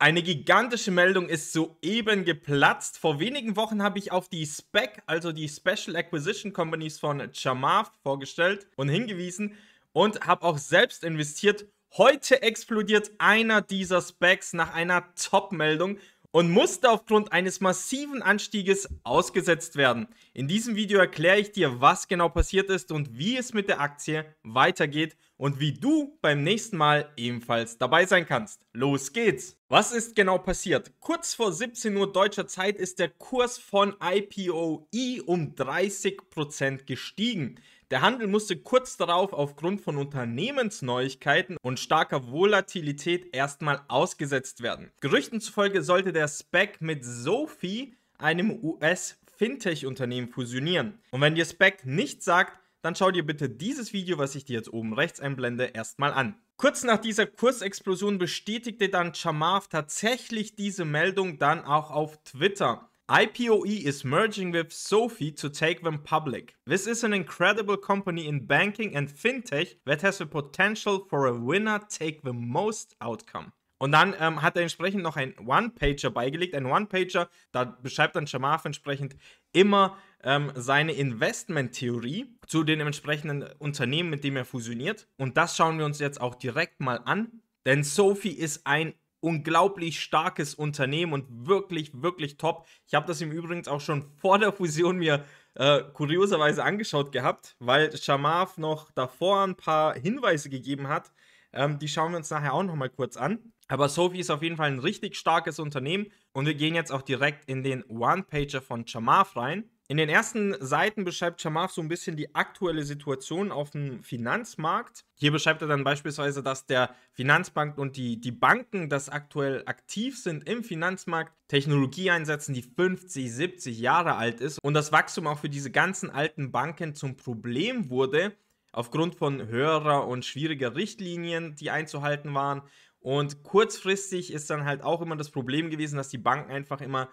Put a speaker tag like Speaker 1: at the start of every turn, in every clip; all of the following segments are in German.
Speaker 1: Eine gigantische Meldung ist soeben geplatzt. Vor wenigen Wochen habe ich auf die SPEC, also die Special Acquisition Companies von Chamath vorgestellt und hingewiesen und habe auch selbst investiert. Heute explodiert einer dieser Specs nach einer Top-Meldung und musste aufgrund eines massiven Anstieges ausgesetzt werden. In diesem Video erkläre ich dir, was genau passiert ist und wie es mit der Aktie weitergeht und wie du beim nächsten Mal ebenfalls dabei sein kannst. Los geht's! Was ist genau passiert? Kurz vor 17 Uhr deutscher Zeit ist der Kurs von IPOE um 30% gestiegen. Der Handel musste kurz darauf aufgrund von Unternehmensneuigkeiten und starker Volatilität erstmal ausgesetzt werden. Gerüchten zufolge sollte der SPAC mit Sophie, einem US-Fintech-Unternehmen, fusionieren. Und wenn dir SPAC nichts sagt, dann schau dir bitte dieses Video, was ich dir jetzt oben rechts einblende, erstmal an. Kurz nach dieser Kursexplosion bestätigte dann Chamath tatsächlich diese Meldung dann auch auf Twitter. IPOE is merging with Sophie to take them public. This is an incredible company in banking and fintech that has the potential for a winner take the most outcome. Und dann ähm, hat er entsprechend noch ein One-Pager beigelegt. Ein One-Pager, da beschreibt dann Shamaf entsprechend immer ähm, seine Investment-Theorie zu den entsprechenden Unternehmen, mit dem er fusioniert. Und das schauen wir uns jetzt auch direkt mal an. Denn Sophie ist ein unglaublich starkes Unternehmen und wirklich, wirklich top. Ich habe das im Übrigen auch schon vor der Fusion mir äh, kurioserweise angeschaut gehabt, weil Shamaf noch davor ein paar Hinweise gegeben hat. Ähm, die schauen wir uns nachher auch nochmal kurz an. Aber Sophie ist auf jeden Fall ein richtig starkes Unternehmen und wir gehen jetzt auch direkt in den One-Pager von Shamaf rein. In den ersten Seiten beschreibt Chamaf so ein bisschen die aktuelle Situation auf dem Finanzmarkt. Hier beschreibt er dann beispielsweise, dass der Finanzbank und die, die Banken, das aktuell aktiv sind im Finanzmarkt, Technologie einsetzen, die 50, 70 Jahre alt ist und das Wachstum auch für diese ganzen alten Banken zum Problem wurde, aufgrund von höherer und schwieriger Richtlinien, die einzuhalten waren. Und kurzfristig ist dann halt auch immer das Problem gewesen, dass die Banken einfach immer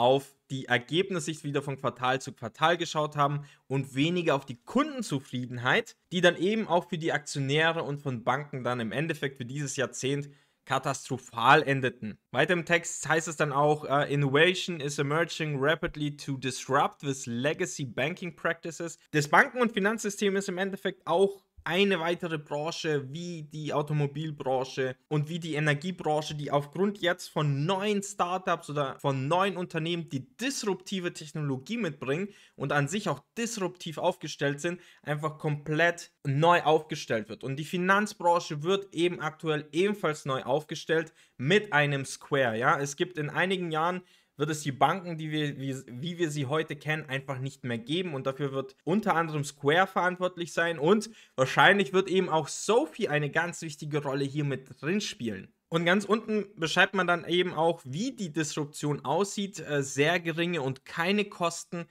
Speaker 1: auf die Ergebnisse wieder von Quartal zu Quartal geschaut haben und weniger auf die Kundenzufriedenheit, die dann eben auch für die Aktionäre und von Banken dann im Endeffekt für dieses Jahrzehnt katastrophal endeten. Weiter im Text heißt es dann auch, uh, Innovation is emerging rapidly to disrupt with legacy banking practices. Das Banken- und Finanzsystem ist im Endeffekt auch eine weitere Branche wie die Automobilbranche und wie die Energiebranche, die aufgrund jetzt von neuen Startups oder von neuen Unternehmen, die disruptive Technologie mitbringen und an sich auch disruptiv aufgestellt sind, einfach komplett neu aufgestellt wird. Und die Finanzbranche wird eben aktuell ebenfalls neu aufgestellt mit einem Square. Ja, es gibt in einigen Jahren wird es die Banken, die wir, wie, wie wir sie heute kennen, einfach nicht mehr geben. Und dafür wird unter anderem Square verantwortlich sein. Und wahrscheinlich wird eben auch Sophie eine ganz wichtige Rolle hier mit drin spielen. Und ganz unten beschreibt man dann eben auch, wie die Disruption aussieht. Äh, sehr geringe und keine Kosten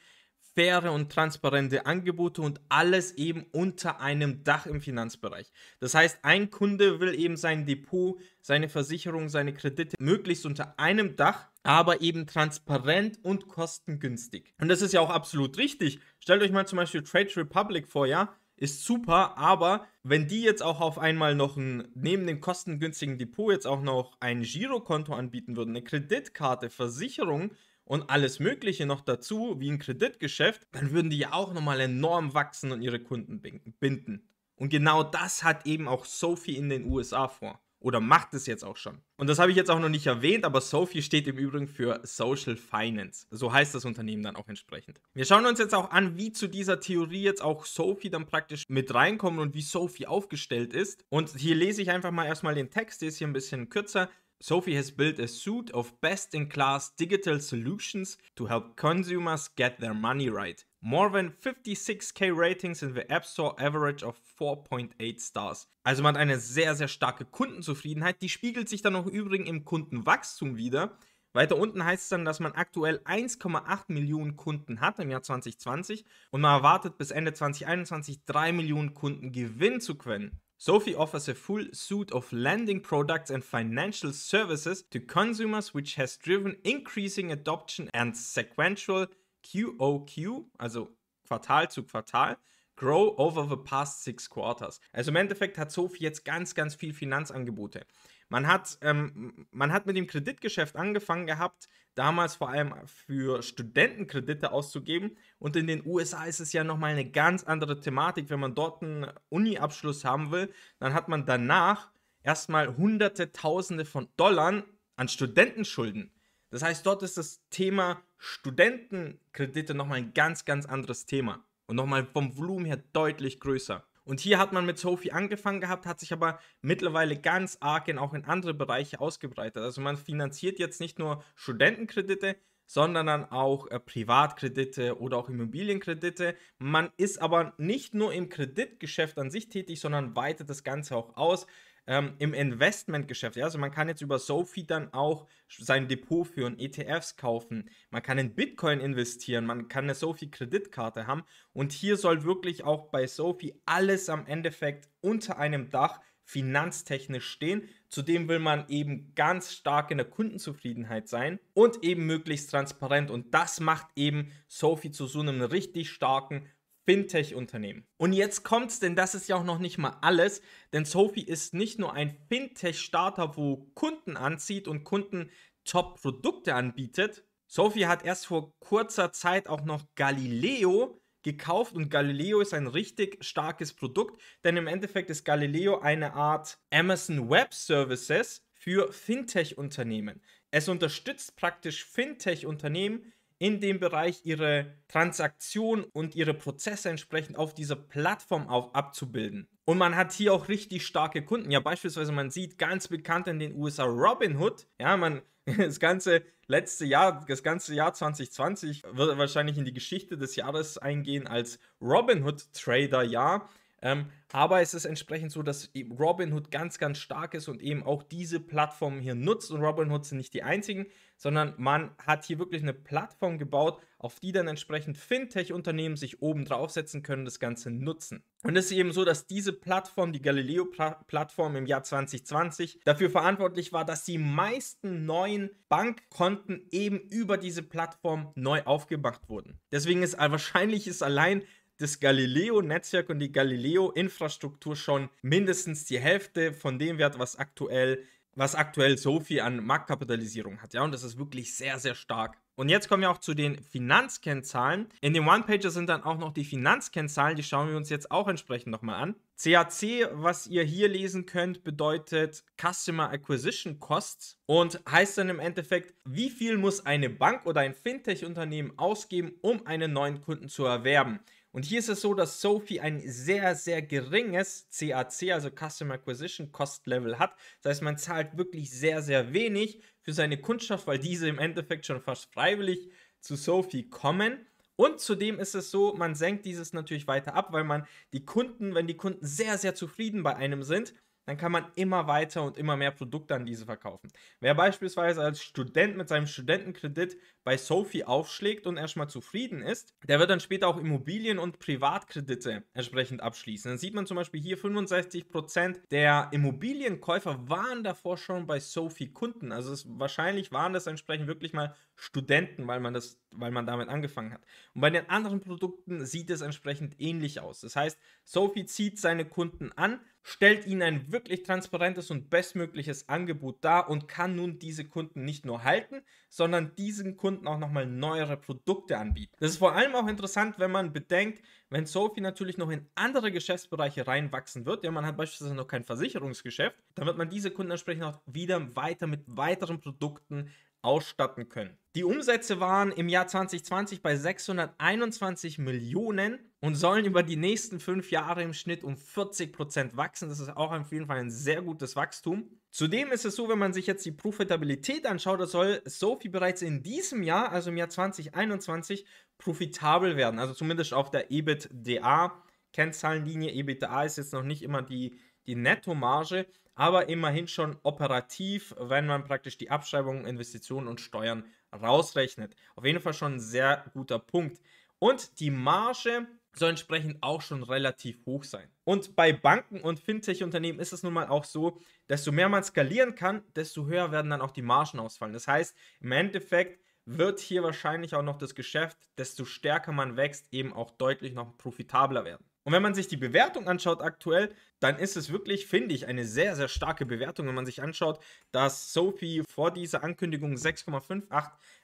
Speaker 1: faire und transparente Angebote und alles eben unter einem Dach im Finanzbereich. Das heißt, ein Kunde will eben sein Depot, seine Versicherung, seine Kredite möglichst unter einem Dach, aber eben transparent und kostengünstig. Und das ist ja auch absolut richtig. Stellt euch mal zum Beispiel Trade Republic vor, ja? Ist super, aber wenn die jetzt auch auf einmal noch ein, neben dem kostengünstigen Depot jetzt auch noch ein Girokonto anbieten würden, eine Kreditkarte, Versicherung, und alles Mögliche noch dazu, wie ein Kreditgeschäft, dann würden die ja auch nochmal enorm wachsen und ihre Kunden binden. Und genau das hat eben auch Sophie in den USA vor. Oder macht es jetzt auch schon. Und das habe ich jetzt auch noch nicht erwähnt, aber Sophie steht im Übrigen für Social Finance. So heißt das Unternehmen dann auch entsprechend. Wir schauen uns jetzt auch an, wie zu dieser Theorie jetzt auch Sophie dann praktisch mit reinkommt und wie Sophie aufgestellt ist. Und hier lese ich einfach mal erstmal den Text, der ist hier ein bisschen kürzer. Sophie has built a suite of best in class digital solutions to help consumers get their money right. More than 56k Ratings in the App Store, average of 4.8 Stars. Also man hat eine sehr, sehr starke Kundenzufriedenheit. Die spiegelt sich dann auch übrigens im Kundenwachstum wieder. Weiter unten heißt es dann, dass man aktuell 1,8 Millionen Kunden hat im Jahr 2020 und man erwartet bis Ende 2021 3 Millionen Kunden gewinnen zu können. Sophie offers a full suite of lending products and financial services to consumers, which has driven increasing adoption and sequential QOQ, also Quartal zu Quartal, grow over the past six quarters. Also im Endeffekt hat Sophie jetzt ganz, ganz viel Finanzangebote. Man hat, ähm, man hat mit dem Kreditgeschäft angefangen gehabt, damals vor allem für Studentenkredite auszugeben. Und in den USA ist es ja nochmal eine ganz andere Thematik. Wenn man dort einen Uni-Abschluss haben will, dann hat man danach erstmal hunderte, tausende von Dollar an Studentenschulden. Das heißt, dort ist das Thema Studentenkredite nochmal ein ganz, ganz anderes Thema. Und nochmal vom Volumen her deutlich größer. Und hier hat man mit Sophie angefangen gehabt, hat sich aber mittlerweile ganz arg in, auch in andere Bereiche ausgebreitet. Also man finanziert jetzt nicht nur Studentenkredite, sondern dann auch äh, Privatkredite oder auch Immobilienkredite. Man ist aber nicht nur im Kreditgeschäft an sich tätig, sondern weitet das Ganze auch aus ähm, im Investmentgeschäft. Ja? Also man kann jetzt über Sophie dann auch sein Depot führen, ETFs kaufen, man kann in Bitcoin investieren, man kann eine Sophie-Kreditkarte haben und hier soll wirklich auch bei Sophie alles am Endeffekt unter einem Dach finanztechnisch stehen. Zudem will man eben ganz stark in der Kundenzufriedenheit sein und eben möglichst transparent. Und das macht eben Sophie zu so einem richtig starken Fintech-Unternehmen. Und jetzt kommt's, denn das ist ja auch noch nicht mal alles, denn Sophie ist nicht nur ein Fintech-Starter, wo Kunden anzieht und Kunden Top-Produkte anbietet. Sophie hat erst vor kurzer Zeit auch noch Galileo gekauft und Galileo ist ein richtig starkes Produkt, denn im Endeffekt ist Galileo eine Art Amazon Web Services für Fintech-Unternehmen. Es unterstützt praktisch Fintech-Unternehmen in dem Bereich ihre Transaktion und ihre Prozesse entsprechend auf dieser Plattform auf, abzubilden. Und man hat hier auch richtig starke Kunden. Ja, beispielsweise man sieht ganz bekannt in den USA Robinhood. Ja, man das ganze letzte Jahr, das ganze Jahr 2020 wird wahrscheinlich in die Geschichte des Jahres eingehen als Robinhood Trader Jahr, ähm, aber es ist entsprechend so, dass Robinhood ganz, ganz stark ist und eben auch diese Plattformen hier nutzt. Und Robinhood sind nicht die einzigen, sondern man hat hier wirklich eine Plattform gebaut, auf die dann entsprechend Fintech-Unternehmen sich oben draufsetzen können, das Ganze nutzen. Und es ist eben so, dass diese Plattform, die Galileo-Plattform im Jahr 2020, dafür verantwortlich war, dass die meisten neuen Bankkonten eben über diese Plattform neu aufgemacht wurden. Deswegen ist äh, wahrscheinlich ist allein das Galileo-Netzwerk und die Galileo-Infrastruktur schon mindestens die Hälfte von dem Wert, was aktuell was aktuell Sophie an Marktkapitalisierung hat, ja, und das ist wirklich sehr, sehr stark. Und jetzt kommen wir auch zu den Finanzkennzahlen. In dem One-Pager sind dann auch noch die Finanzkennzahlen, die schauen wir uns jetzt auch entsprechend nochmal an. CAC, was ihr hier lesen könnt, bedeutet Customer Acquisition Costs und heißt dann im Endeffekt, wie viel muss eine Bank oder ein Fintech-Unternehmen ausgeben, um einen neuen Kunden zu erwerben. Und hier ist es so, dass Sophie ein sehr, sehr geringes CAC, also Customer Acquisition Cost Level hat. Das heißt, man zahlt wirklich sehr, sehr wenig für seine Kundschaft, weil diese im Endeffekt schon fast freiwillig zu Sophie kommen. Und zudem ist es so, man senkt dieses natürlich weiter ab, weil man die Kunden, wenn die Kunden sehr, sehr zufrieden bei einem sind, dann kann man immer weiter und immer mehr Produkte an diese verkaufen. Wer beispielsweise als Student mit seinem Studentenkredit bei Sophie aufschlägt und erstmal zufrieden ist, der wird dann später auch Immobilien und Privatkredite entsprechend abschließen. Dann sieht man zum Beispiel hier 65% der Immobilienkäufer waren davor schon bei Sophie Kunden. Also es, wahrscheinlich waren das entsprechend wirklich mal Studenten, weil man, das, weil man damit angefangen hat. Und bei den anderen Produkten sieht es entsprechend ähnlich aus. Das heißt, Sophie zieht seine Kunden an, stellt ihnen ein wirklich transparentes und bestmögliches Angebot dar und kann nun diese Kunden nicht nur halten, sondern diesen Kunden auch nochmal neuere Produkte anbieten. Das ist vor allem auch interessant, wenn man bedenkt, wenn Sophie natürlich noch in andere Geschäftsbereiche reinwachsen wird, ja, man hat beispielsweise noch kein Versicherungsgeschäft, dann wird man diese Kunden entsprechend auch wieder weiter mit weiteren Produkten ausstatten können. Die Umsätze waren im Jahr 2020 bei 621 Millionen und sollen über die nächsten fünf Jahre im Schnitt um 40% Prozent wachsen. Das ist auch auf jeden Fall ein sehr gutes Wachstum. Zudem ist es so, wenn man sich jetzt die Profitabilität anschaut, das soll Sophie bereits in diesem Jahr, also im Jahr 2021, profitabel werden. Also zumindest auf der EBITDA. Kennzahlenlinie EBITDA ist jetzt noch nicht immer die, die Nettomarge, aber immerhin schon operativ, wenn man praktisch die Abschreibungen, Investitionen und Steuern rausrechnet. Auf jeden Fall schon ein sehr guter Punkt. Und die Marge soll entsprechend auch schon relativ hoch sein. Und bei Banken und Fintech-Unternehmen ist es nun mal auch so, desto mehr man skalieren kann, desto höher werden dann auch die Margen ausfallen. Das heißt, im Endeffekt wird hier wahrscheinlich auch noch das Geschäft, desto stärker man wächst, eben auch deutlich noch profitabler werden. Und wenn man sich die Bewertung anschaut aktuell, dann ist es wirklich, finde ich, eine sehr, sehr starke Bewertung, wenn man sich anschaut, dass Sophie vor dieser Ankündigung 6,58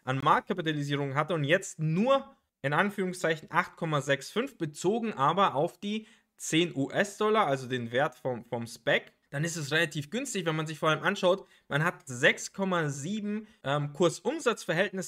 Speaker 1: an Marktkapitalisierung hatte und jetzt nur in Anführungszeichen 8,65 bezogen, aber auf die 10 US-Dollar, also den Wert vom, vom Spec dann ist es relativ günstig, wenn man sich vor allem anschaut, man hat 6,7 ähm, kurs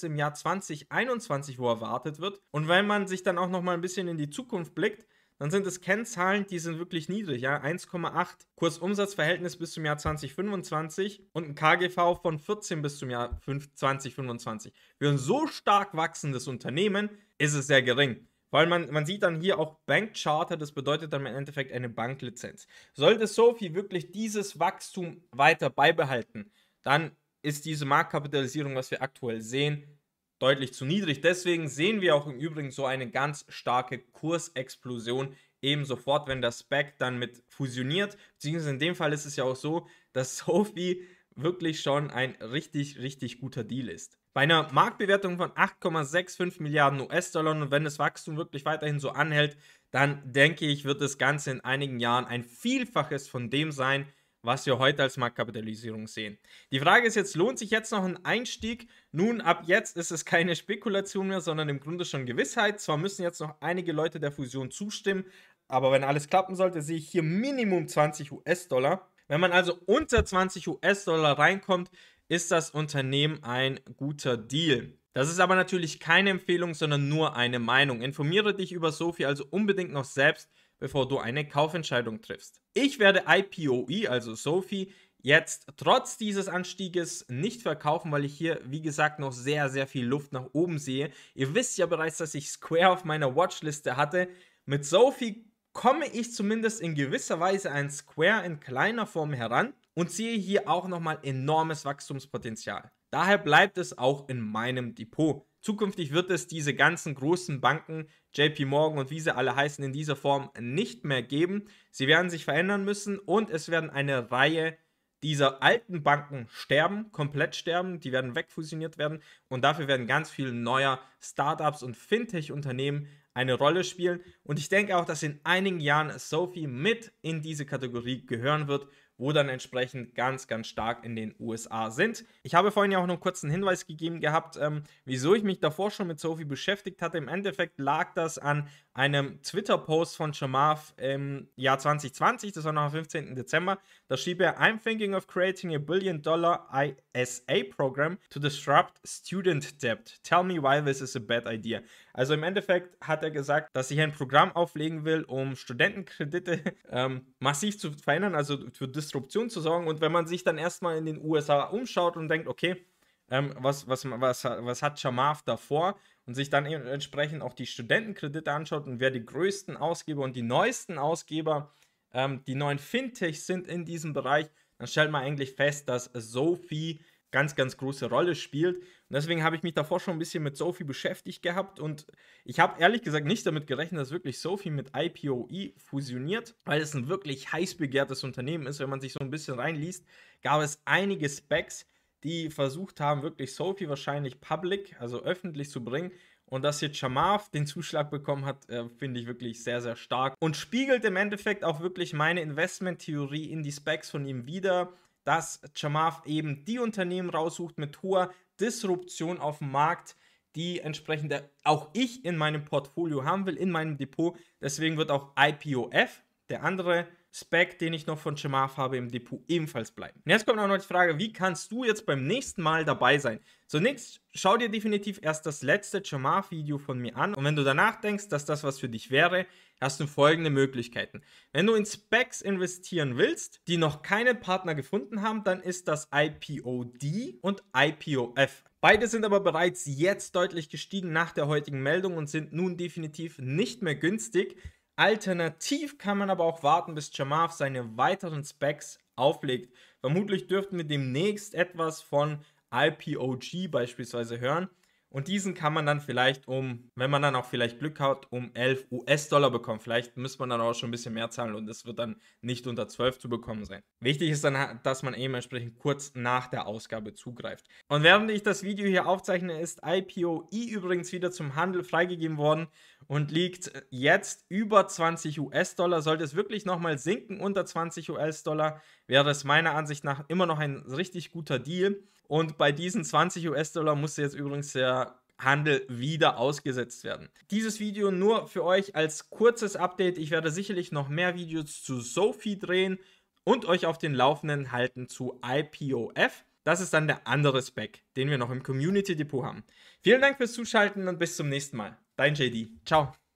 Speaker 1: im Jahr 2021, wo erwartet wird. Und wenn man sich dann auch nochmal ein bisschen in die Zukunft blickt, dann sind es Kennzahlen, die sind wirklich niedrig, ja, 1,8 Kursumsatzverhältnis bis zum Jahr 2025 und ein KGV von 14 bis zum Jahr 2025. Für ein so stark wachsendes Unternehmen ist es sehr gering. Weil man, man sieht dann hier auch Bankcharter, das bedeutet dann im Endeffekt eine Banklizenz. Sollte Sophie wirklich dieses Wachstum weiter beibehalten, dann ist diese Marktkapitalisierung, was wir aktuell sehen, deutlich zu niedrig. Deswegen sehen wir auch im Übrigen so eine ganz starke Kursexplosion eben sofort, wenn das Spec dann mit fusioniert. Beziehungsweise in dem Fall ist es ja auch so, dass Sophie wirklich schon ein richtig, richtig guter Deal ist. Bei einer Marktbewertung von 8,65 Milliarden US-Dollar und wenn das Wachstum wirklich weiterhin so anhält, dann denke ich, wird das Ganze in einigen Jahren ein Vielfaches von dem sein, was wir heute als Marktkapitalisierung sehen. Die Frage ist jetzt, lohnt sich jetzt noch ein Einstieg? Nun, ab jetzt ist es keine Spekulation mehr, sondern im Grunde schon Gewissheit. Zwar müssen jetzt noch einige Leute der Fusion zustimmen, aber wenn alles klappen sollte, sehe ich hier Minimum 20 US-Dollar. Wenn man also unter 20 US-Dollar reinkommt, ist das Unternehmen ein guter Deal. Das ist aber natürlich keine Empfehlung, sondern nur eine Meinung. Informiere dich über Sophie also unbedingt noch selbst bevor du eine Kaufentscheidung triffst. Ich werde IPOE, also Sophie, jetzt trotz dieses Anstieges nicht verkaufen, weil ich hier, wie gesagt, noch sehr, sehr viel Luft nach oben sehe. Ihr wisst ja bereits, dass ich Square auf meiner Watchliste hatte. Mit Sophie komme ich zumindest in gewisser Weise an Square in kleiner Form heran und sehe hier auch nochmal enormes Wachstumspotenzial. Daher bleibt es auch in meinem Depot. Zukünftig wird es diese ganzen großen Banken, JP Morgan und wie sie alle heißen, in dieser Form nicht mehr geben. Sie werden sich verändern müssen und es werden eine Reihe dieser alten Banken sterben, komplett sterben, die werden wegfusioniert werden und dafür werden ganz viel neuer Startups und Fintech-Unternehmen eine Rolle spielen und ich denke auch, dass in einigen Jahren Sophie mit in diese Kategorie gehören wird wo dann entsprechend ganz, ganz stark in den USA sind. Ich habe vorhin ja auch noch einen kurzen Hinweis gegeben gehabt, ähm, wieso ich mich davor schon mit Sophie beschäftigt hatte. Im Endeffekt lag das an einem Twitter-Post von Shamaf im Jahr 2020, das war noch am 15. Dezember, da schrieb er, I'm thinking of creating a billion dollar ISA program to disrupt student debt. Tell me why this is a bad idea. Also im Endeffekt hat er gesagt, dass ich ein Programm auflegen will, um Studentenkredite ähm, massiv zu verändern, also für Disruption zu sorgen. Und wenn man sich dann erstmal in den USA umschaut und denkt, okay, ähm, was, was, was, was hat Chamav davor und sich dann entsprechend auch die Studentenkredite anschaut und wer die größten Ausgeber und die neuesten Ausgeber, ähm, die neuen Fintechs sind in diesem Bereich, dann stellt man eigentlich fest, dass Sophie ganz, ganz große Rolle spielt. Und deswegen habe ich mich davor schon ein bisschen mit Sophie beschäftigt gehabt und ich habe ehrlich gesagt nicht damit gerechnet, dass wirklich Sophie mit IPOE fusioniert, weil es ein wirklich heiß begehrtes Unternehmen ist. Wenn man sich so ein bisschen reinliest, gab es einige Specs, die versucht haben, wirklich Sophie wahrscheinlich public, also öffentlich zu bringen. Und dass hier Chamaf den Zuschlag bekommen hat, äh, finde ich wirklich sehr, sehr stark. Und spiegelt im Endeffekt auch wirklich meine Investment-Theorie in die Specs von ihm wieder, dass Chamaf eben die Unternehmen raussucht mit hoher Disruption auf dem Markt, die entsprechend auch ich in meinem Portfolio haben will, in meinem Depot. Deswegen wird auch IPOF, der andere Spec, den ich noch von Chemaf habe im Depot, ebenfalls bleiben. Und jetzt kommt noch die Frage, wie kannst du jetzt beim nächsten Mal dabei sein? Zunächst schau dir definitiv erst das letzte Chemaf-Video von mir an und wenn du danach denkst, dass das was für dich wäre, hast du folgende Möglichkeiten. Wenn du in Specs investieren willst, die noch keinen Partner gefunden haben, dann ist das IPOD und IPOF. Beide sind aber bereits jetzt deutlich gestiegen nach der heutigen Meldung und sind nun definitiv nicht mehr günstig. Alternativ kann man aber auch warten, bis Jamaf seine weiteren Specs auflegt. Vermutlich dürften wir demnächst etwas von IPOG beispielsweise hören. Und diesen kann man dann vielleicht um, wenn man dann auch vielleicht Glück hat, um 11 US-Dollar bekommen. Vielleicht müsste man dann auch schon ein bisschen mehr zahlen und es wird dann nicht unter 12 zu bekommen sein. Wichtig ist dann, dass man eben entsprechend kurz nach der Ausgabe zugreift. Und während ich das Video hier aufzeichne, ist IPOE übrigens wieder zum Handel freigegeben worden und liegt jetzt über 20 US-Dollar. Sollte es wirklich nochmal sinken unter 20 US-Dollar, wäre es meiner Ansicht nach immer noch ein richtig guter Deal. Und bei diesen 20 US-Dollar musste jetzt übrigens der Handel wieder ausgesetzt werden. Dieses Video nur für euch als kurzes Update. Ich werde sicherlich noch mehr Videos zu Sophie drehen und euch auf den Laufenden halten zu IPOF. Das ist dann der andere Spec, den wir noch im Community Depot haben. Vielen Dank fürs Zuschalten und bis zum nächsten Mal dein JD. Ciao.